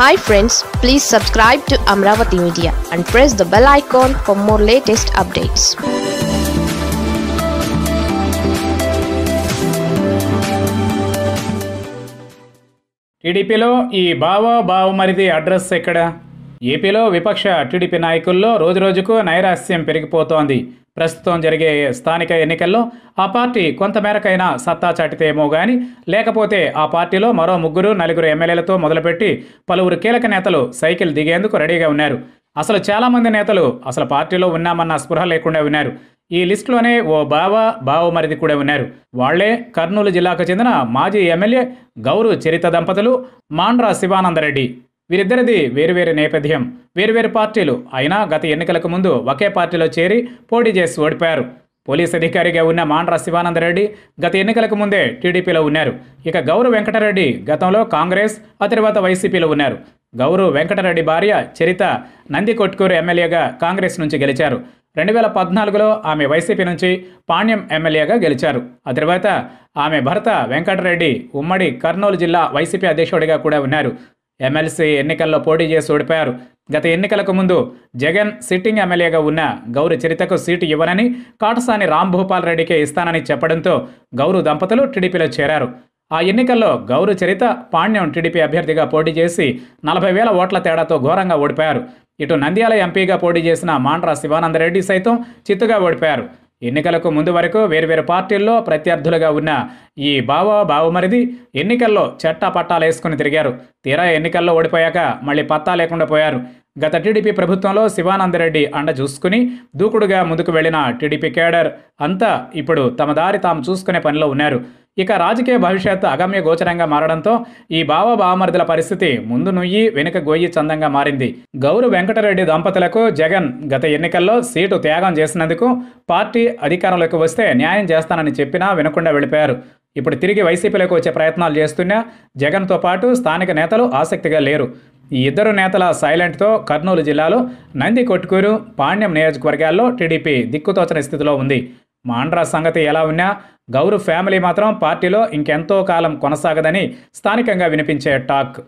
hi friends please subscribe to Amaravati media and press the bell icon for more latest updates టీడీపీలో ఈ బావో బావమరిది address ఎక్కడ ఏపీలో విపక్ష టీడీపీ నాయకుల్లో రోజురోజుకు నైరాస్యం పెరిగిపోతోంది ప్రస్తుతం జరిగే స్థానిక ఎన్నికల్లో ఆ పార్టీ కొంతమేరకైనా సత్తా చాటితేమో గాని లేకపోతే ఆ పార్టీలో మరో ముగ్గురు నలుగురు ఎమ్మెల్యేలతో మొదలుపెట్టి పలువురు కీలక నేతలు సైకిల్ దిగేందుకు రెడీగా ఉన్నారు అసలు చాలామంది నేతలు అసలు పార్టీలో ఉన్నామన్న స్పృహ లేకుండా ఉన్నారు ఈ లిస్టులోనే ఓ బావ బావమరిది కూడా ఉన్నారు వాళ్లే కర్నూలు జిల్లాకు చెందిన మాజీ ఎమ్మెల్యే గౌరు చరిత దంపతులు మాండ్రా శివానందరెడ్డి వీరిద్దరిది వేరువేరు నేపథ్యం వేరువేరు పార్టీలు అయినా గత ఎన్నికలకు ముందు ఒకే పార్టీలో చేరి పోటీ చేసి ఓడిపోయారు పోలీస్ అధికారిగా ఉన్న మాండ్రా శివానందరెడ్డి గత ఎన్నికలకు ముందే టీడీపీలో ఉన్నారు ఇక గౌరవ్ వెంకటరెడ్డి గతంలో కాంగ్రెస్ ఆ తర్వాత వైసీపీలో ఉన్నారు గౌరవ్ వెంకటరెడ్డి భార్య చరిత నంది కొట్కూరు ఎమ్మెల్యేగా కాంగ్రెస్ నుంచి గెలిచారు రెండు వేల పద్నాలుగులో ఆమె వైసీపీ నుంచి పాణ్యం ఎమ్మెల్యేగా గెలిచారు ఆ తర్వాత ఆమె భర్త వెంకటరెడ్డి ఉమ్మడి కర్నూలు జిల్లా వైసీపీ అధ్యక్షుడిగా కూడా ఉన్నారు ఎమ్మెల్సీ ఎన్నికల్లో పోటీ చేసి ఓడిపోయారు గత ఎన్నికలకు ముందు జగన్ సిట్టింగ్ ఎమ్మెల్యేగా ఉన్న గౌరి చరితకు సీటు ఇవ్వనని కాటసాని రాంభూపాల్ రెడ్డికే ఇస్తానని చెప్పడంతో గౌరు దంపతులు టీడీపీలో చేరారు ఆ ఎన్నికల్లో గౌరు చరిత పాణ్యం టీడీపీ అభ్యర్థిగా పోటీ చేసి నలభై వేల ఓట్ల తేడాతో ఘోరంగా ఓడిపోయారు ఇటు నంద్యాల ఎంపీగా పోటీ చేసిన మాండ్రా శివానందరెడ్డి సైతం చిత్తుగా ఓడిపోయారు ఎన్నికలకు ముందు వరకు వేర్వేరు పార్టీల్లో ప్రత్యర్థులుగా ఉన్న ఈ బావ బావమరిది ఎన్నికల్లో చెట్టా పట్టాలు వేసుకుని తిరిగారు తీరా ఎన్నికల్లో ఓడిపోయాక మళ్ళీ పత్తా లేకుండా పోయారు గత టీడీపీ ప్రభుత్వంలో శివానందరెడ్డి అండ చూసుకుని దూకుడుగా ముందుకు వెళ్లిన టీడీపీ కేడర్ అంతా ఇప్పుడు తమ దారి తాము చూసుకునే పనిలో ఉన్నారు ఇక రాజకీయ భవిష్యత్తు అగమ్య గోచరంగా మారడంతో ఈ బావ బామర్దుల పరిస్థితి ముందు నుయ్యి వెనుక గొయ్యి చందంగా మారింది గౌరు వెంకటరెడ్డి దంపతులకు జగన్ గత ఎన్నికల్లో సీటు త్యాగం చేసినందుకు పార్టీ అధికారంలోకి వస్తే న్యాయం చేస్తానని చెప్పినా వినకుండా వెళ్ళిపోయారు ఇప్పుడు తిరిగి వైసీపీలోకి వచ్చే ప్రయత్నాలు చేస్తున్నా జగన్తో పాటు స్థానిక నేతలు ఆసక్తిగా లేరు ఈ ఇద్దరు నేతల సైలెంట్తో కర్నూలు జిల్లాలో నంది కొట్టుకూరు పాణ్యం నియోజకవర్గాల్లో టీడీపీ దిక్కుతోచని స్థితిలో ఉంది మాండ్రా సంగతి ఎలా ఉన్నా గౌరవ్ ఫ్యామిలీ మాత్రం పార్టీలో ఇంకెంతో కాలం కొనసాగదని స్థానికంగా వినిపించే టాక్